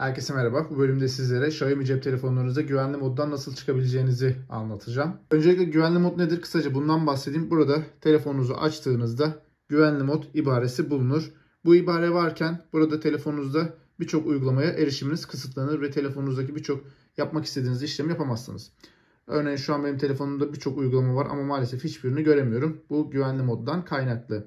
Herkese merhaba. Bu bölümde sizlere Xiaomi cep telefonlarınızda güvenli moddan nasıl çıkabileceğinizi anlatacağım. Öncelikle güvenli mod nedir? Kısaca bundan bahsedeyim. Burada telefonunuzu açtığınızda güvenli mod ibaresi bulunur. Bu ibare varken burada telefonunuzda birçok uygulamaya erişiminiz kısıtlanır ve telefonunuzdaki birçok yapmak istediğiniz işlemi yapamazsınız. Örneğin şu an benim telefonumda birçok uygulama var ama maalesef hiçbirini göremiyorum. Bu güvenli moddan kaynaklı.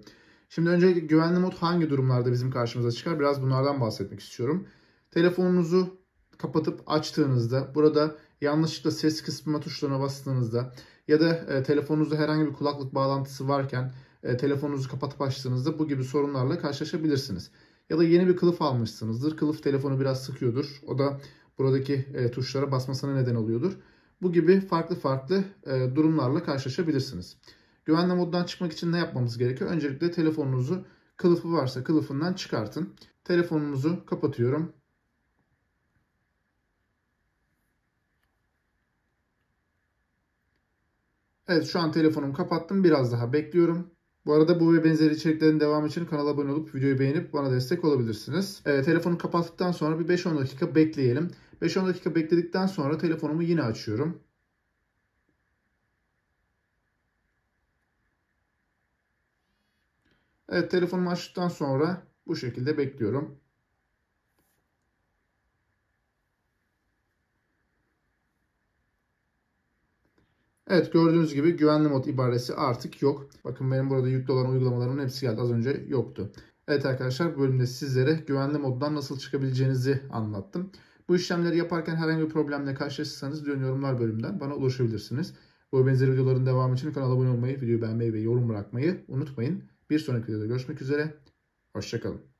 Şimdi öncelikle güvenli mod hangi durumlarda bizim karşımıza çıkar? Biraz bunlardan bahsetmek istiyorum. Telefonunuzu kapatıp açtığınızda burada yanlışlıkla ses kısmına tuşlarına bastığınızda ya da e, telefonunuzda herhangi bir kulaklık bağlantısı varken e, telefonunuzu kapatıp açtığınızda bu gibi sorunlarla karşılaşabilirsiniz. Ya da yeni bir kılıf almışsınızdır. Kılıf telefonu biraz sıkıyordur. O da buradaki e, tuşlara basmasına neden oluyordur. Bu gibi farklı farklı e, durumlarla karşılaşabilirsiniz. Güvenli moddan çıkmak için ne yapmamız gerekiyor? Öncelikle telefonunuzu kılıfı varsa kılıfından çıkartın. Telefonunuzu kapatıyorum Evet şu an telefonumu kapattım. Biraz daha bekliyorum. Bu arada bu ve benzeri içeriklerin devamı için kanala abone olup videoyu beğenip bana destek olabilirsiniz. Ee, telefonu kapattıktan sonra bir 5-10 dakika bekleyelim. 5-10 dakika bekledikten sonra telefonumu yine açıyorum. Evet telefonumu açtıktan sonra bu şekilde bekliyorum. Evet gördüğünüz gibi güvenli mod ibaresi artık yok. Bakın benim burada yüklü olan uygulamaların hepsi geldi. Az önce yoktu. Evet arkadaşlar bölümde sizlere güvenli moddan nasıl çıkabileceğinizi anlattım. Bu işlemleri yaparken herhangi bir problemle karşılaşırsanız diyorum yorumlar bölümünden bana ulaşabilirsiniz. Bu benzeri videoların devamı için kanala abone olmayı, videoyu beğenmeyi ve yorum bırakmayı unutmayın. Bir sonraki videoda görüşmek üzere. Hoşçakalın.